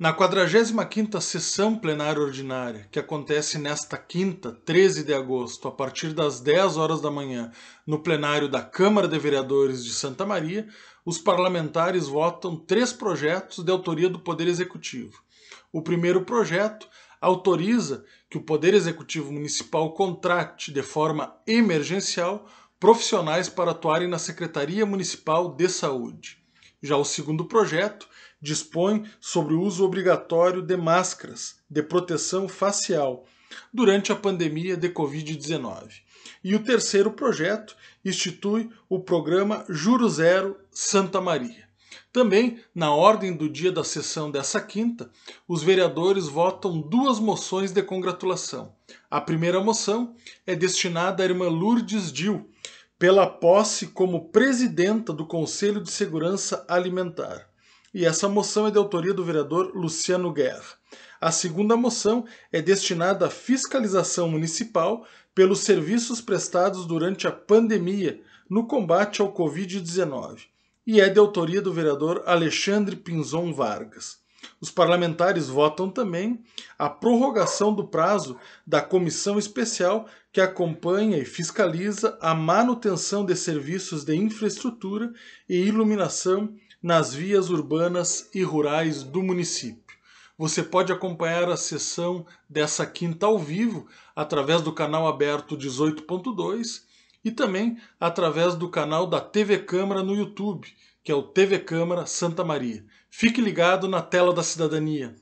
Na 45ª sessão plenária ordinária, que acontece nesta quinta, 13 de agosto, a partir das 10 horas da manhã, no plenário da Câmara de Vereadores de Santa Maria, os parlamentares votam três projetos de autoria do Poder Executivo. O primeiro projeto autoriza que o Poder Executivo Municipal contrate de forma emergencial profissionais para atuarem na Secretaria Municipal de Saúde. Já o segundo projeto dispõe sobre o uso obrigatório de máscaras de proteção facial durante a pandemia de Covid-19. E o terceiro projeto institui o programa Juro Zero Santa Maria. Também, na ordem do dia da sessão dessa quinta, os vereadores votam duas moções de congratulação. A primeira moção é destinada à irmã Lourdes Dil, pela posse como presidenta do Conselho de Segurança Alimentar. E essa moção é de autoria do vereador Luciano Guerra. A segunda moção é destinada à fiscalização municipal pelos serviços prestados durante a pandemia no combate ao Covid-19 e é de autoria do vereador Alexandre Pinzon Vargas. Os parlamentares votam também a prorrogação do prazo da comissão especial que acompanha e fiscaliza a manutenção de serviços de infraestrutura e iluminação nas vias urbanas e rurais do município. Você pode acompanhar a sessão dessa quinta ao vivo através do canal aberto 18.2 e também através do canal da TV Câmara no YouTube, que é o TV Câmara Santa Maria. Fique ligado na tela da cidadania.